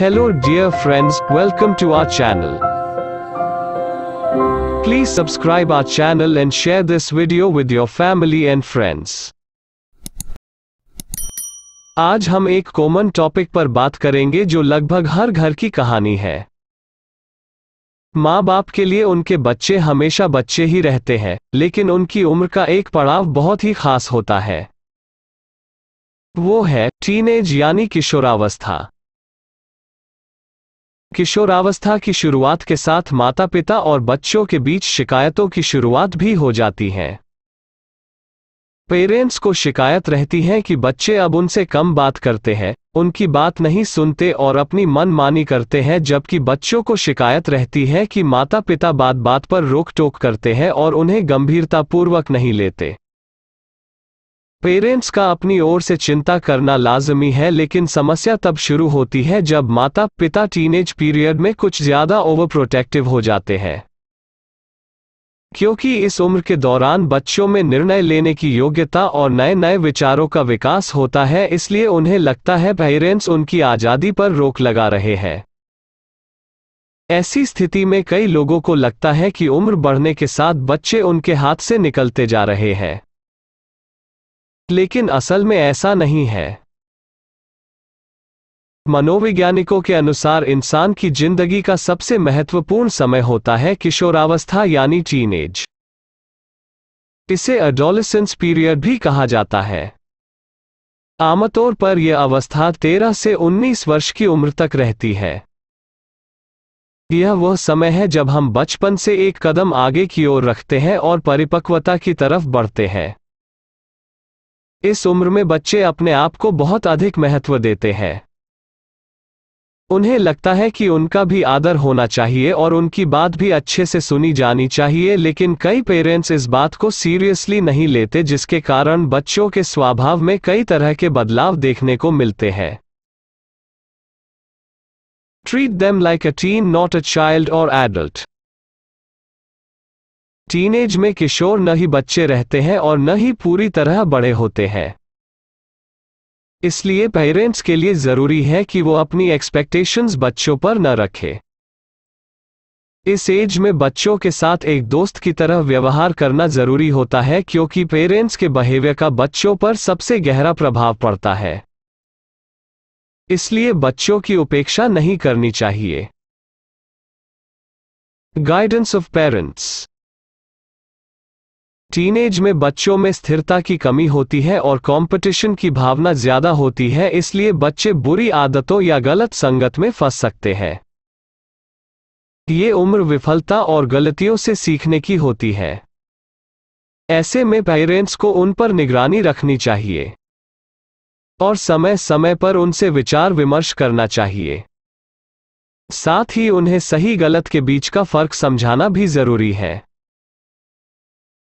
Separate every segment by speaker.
Speaker 1: Hello dear friends, welcome to our channel. Please subscribe our channel and share this video with your family and friends. आज हम एक common topic पर बात करेंगे जो लगभग हर घर की कहानी है माँ बाप के लिए उनके बच्चे हमेशा बच्चे ही रहते हैं लेकिन उनकी उम्र का एक पड़ाव बहुत ही खास होता है वो है टीनेज यानी किशोरावस्था किशोरावस्था की शुरुआत के साथ माता पिता और बच्चों के बीच शिकायतों की शुरुआत भी हो जाती है पेरेंट्स को शिकायत रहती है कि बच्चे अब उनसे कम बात करते हैं उनकी बात नहीं सुनते और अपनी मनमानी करते हैं जबकि बच्चों को शिकायत रहती है कि माता पिता बात बात पर रोक टोक करते हैं और उन्हें गंभीरतापूर्वक नहीं लेते पेरेंट्स का अपनी ओर से चिंता करना लाजमी है लेकिन समस्या तब शुरू होती है जब माता पिता टीनेज पीरियड में कुछ ज्यादा ओवर प्रोटेक्टिव हो जाते हैं क्योंकि इस उम्र के दौरान बच्चों में निर्णय लेने की योग्यता और नए नए विचारों का विकास होता है इसलिए उन्हें लगता है पेरेंट्स उनकी आज़ादी पर रोक लगा रहे हैं ऐसी स्थिति में कई लोगों को लगता है कि उम्र बढ़ने के साथ बच्चे उनके हाथ से निकलते जा रहे हैं लेकिन असल में ऐसा नहीं है मनोवैज्ञानिकों के अनुसार इंसान की जिंदगी का सबसे महत्वपूर्ण समय होता है किशोरावस्था यानी टीनेज इसे अडोलिसंस पीरियड भी कहा जाता है आमतौर पर यह अवस्था 13 से 19 वर्ष की उम्र तक रहती है यह वह समय है जब हम बचपन से एक कदम आगे की ओर रखते हैं और परिपक्वता की तरफ बढ़ते हैं इस उम्र में बच्चे अपने आप को बहुत अधिक महत्व देते हैं उन्हें लगता है कि उनका भी आदर होना चाहिए और उनकी बात भी अच्छे से सुनी जानी चाहिए लेकिन कई पेरेंट्स इस बात को सीरियसली नहीं लेते जिसके कारण बच्चों के स्वभाव में कई तरह के बदलाव देखने को मिलते हैं treat them like a teen not a child और एडल्ट टीनेज में किशोर न ही बच्चे रहते हैं और न ही पूरी तरह बड़े होते हैं इसलिए पेरेंट्स के लिए जरूरी है कि वो अपनी एक्सपेक्टेशंस बच्चों पर न रखें इस एज में बच्चों के साथ एक दोस्त की तरह व्यवहार करना जरूरी होता है क्योंकि पेरेंट्स के बिहेवियर का बच्चों पर सबसे गहरा प्रभाव पड़ता है इसलिए बच्चों की उपेक्षा नहीं करनी चाहिए गाइडेंस ऑफ पेरेंट्स टीनेज में बच्चों में स्थिरता की कमी होती है और कंपटीशन की भावना ज्यादा होती है इसलिए बच्चे बुरी आदतों या गलत संगत में फंस सकते हैं ये उम्र विफलता और गलतियों से सीखने की होती है ऐसे में पेरेंट्स को उन पर निगरानी रखनी चाहिए और समय समय पर उनसे विचार विमर्श करना चाहिए साथ ही उन्हें सही गलत के बीच का फर्क समझाना भी जरूरी है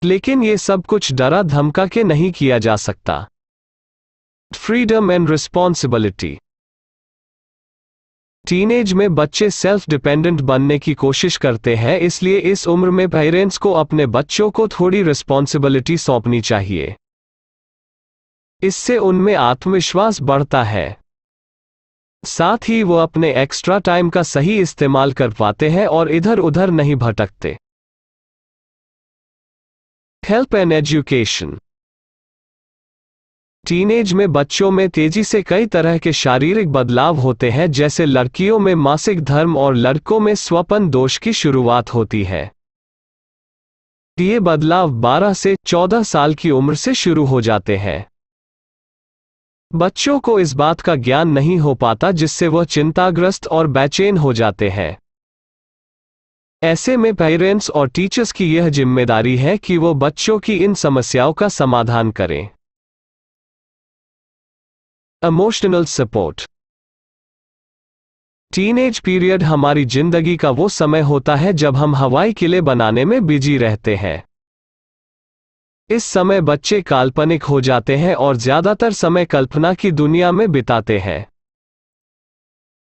Speaker 1: लेकिन ये सब कुछ डरा धमका के नहीं किया जा सकता फ्रीडम एंड रिस्पॉन्सिबिलिटी टीनेज में बच्चे सेल्फ डिपेंडेंट बनने की कोशिश करते हैं इसलिए इस उम्र में पेरेंट्स को अपने बच्चों को थोड़ी रिस्पॉन्सिबिलिटी सौंपनी चाहिए इससे उनमें आत्मविश्वास बढ़ता है साथ ही वो अपने एक्स्ट्रा टाइम का सही इस्तेमाल कर पाते हैं और इधर उधर नहीं भटकते हेल्प एंड एजुकेशन टीनेज में बच्चों में तेजी से कई तरह के शारीरिक बदलाव होते हैं जैसे लड़कियों में मासिक धर्म और लड़कों में स्वपन दोष की शुरुआत होती है ये बदलाव 12 से 14 साल की उम्र से शुरू हो जाते हैं बच्चों को इस बात का ज्ञान नहीं हो पाता जिससे वह चिंताग्रस्त और बेचैन हो जाते हैं ऐसे में पेरेंट्स और टीचर्स की यह जिम्मेदारी है कि वो बच्चों की इन समस्याओं का समाधान करें इमोशनल सपोर्ट टीनेज पीरियड हमारी जिंदगी का वो समय होता है जब हम हवाई किले बनाने में बिजी रहते हैं इस समय बच्चे काल्पनिक हो जाते हैं और ज्यादातर समय कल्पना की दुनिया में बिताते हैं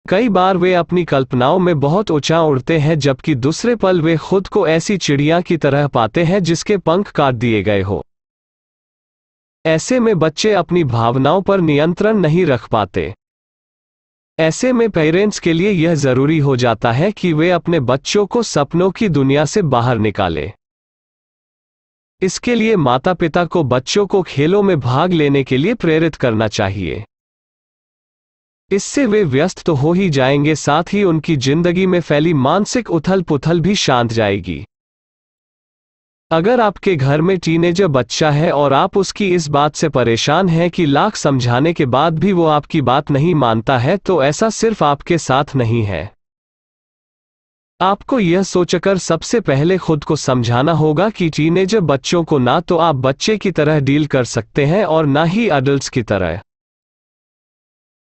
Speaker 1: कई बार वे अपनी कल्पनाओं में बहुत ऊंचा उड़ते हैं जबकि दूसरे पल वे खुद को ऐसी चिड़िया की तरह पाते हैं जिसके पंख काट दिए गए हो ऐसे में बच्चे अपनी भावनाओं पर नियंत्रण नहीं रख पाते ऐसे में पेरेंट्स के लिए यह जरूरी हो जाता है कि वे अपने बच्चों को सपनों की दुनिया से बाहर निकालें इसके लिए माता पिता को बच्चों को खेलों में भाग लेने के लिए प्रेरित करना चाहिए इससे वे व्यस्त तो हो ही जाएंगे साथ ही उनकी जिंदगी में फैली मानसिक उथल पुथल भी शांत जाएगी अगर आपके घर में टीनेजर बच्चा है और आप उसकी इस बात से परेशान हैं कि लाख समझाने के बाद भी वो आपकी बात नहीं मानता है तो ऐसा सिर्फ आपके साथ नहीं है आपको यह सोचकर सबसे पहले खुद को समझाना होगा कि टीनेजर बच्चों को ना तो आप बच्चे की तरह डील कर सकते हैं और ना ही अडल्ट की तरह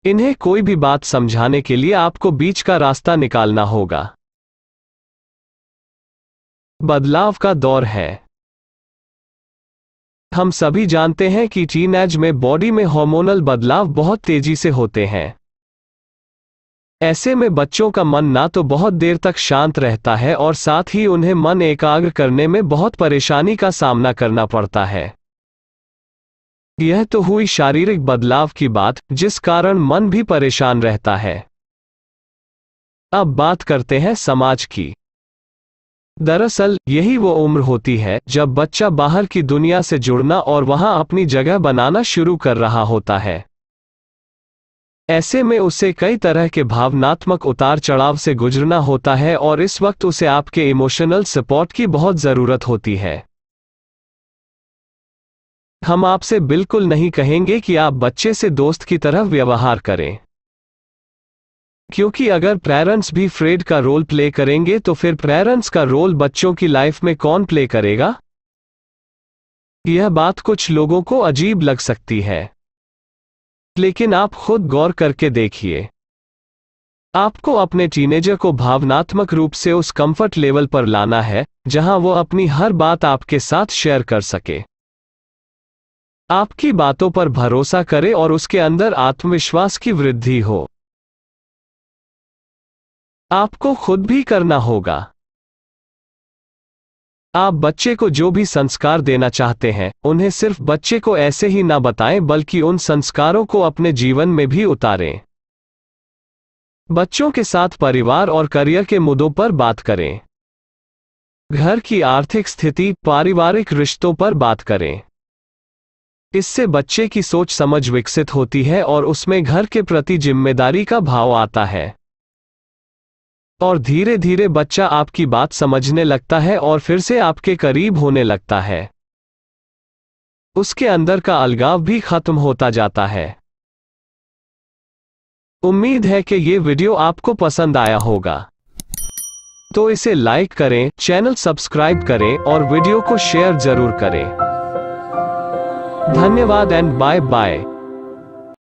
Speaker 1: इन्हें कोई भी बात समझाने के लिए आपको बीच का रास्ता निकालना होगा बदलाव का दौर है हम सभी जानते हैं कि टीन में बॉडी में हार्मोनल बदलाव बहुत तेजी से होते हैं ऐसे में बच्चों का मन ना तो बहुत देर तक शांत रहता है और साथ ही उन्हें मन एकाग्र करने में बहुत परेशानी का सामना करना पड़ता है यह तो हुई शारीरिक बदलाव की बात जिस कारण मन भी परेशान रहता है अब बात करते हैं समाज की दरअसल यही वो उम्र होती है जब बच्चा बाहर की दुनिया से जुड़ना और वहां अपनी जगह बनाना शुरू कर रहा होता है ऐसे में उसे कई तरह के भावनात्मक उतार चढ़ाव से गुजरना होता है और इस वक्त उसे आपके इमोशनल सपोर्ट की बहुत ज़रूरत होती है हम आपसे बिल्कुल नहीं कहेंगे कि आप बच्चे से दोस्त की तरह व्यवहार करें क्योंकि अगर पेरेंट्स भी फ्रेड का रोल प्ले करेंगे तो फिर पेरेंट्स का रोल बच्चों की लाइफ में कौन प्ले करेगा यह बात कुछ लोगों को अजीब लग सकती है लेकिन आप खुद गौर करके देखिए आपको अपने टीनेजर को भावनात्मक रूप से उस कंफर्ट लेवल पर लाना है जहां वो अपनी हर बात आपके साथ शेयर कर सके आपकी बातों पर भरोसा करें और उसके अंदर आत्मविश्वास की वृद्धि हो आपको खुद भी करना होगा आप बच्चे को जो भी संस्कार देना चाहते हैं उन्हें सिर्फ बच्चे को ऐसे ही ना बताएं बल्कि उन संस्कारों को अपने जीवन में भी उतारें बच्चों के साथ परिवार और करियर के मुद्दों पर बात करें घर की आर्थिक स्थिति पारिवारिक रिश्तों पर बात करें इससे बच्चे की सोच समझ विकसित होती है और उसमें घर के प्रति जिम्मेदारी का भाव आता है और धीरे धीरे बच्चा आपकी बात समझने लगता है और फिर से आपके करीब होने लगता है उसके अंदर का अलगाव भी खत्म होता जाता है उम्मीद है कि ये वीडियो आपको पसंद आया होगा तो इसे लाइक करें चैनल सब्सक्राइब करें और वीडियो को शेयर जरूर करें धन्यवाद एंड बाय बाय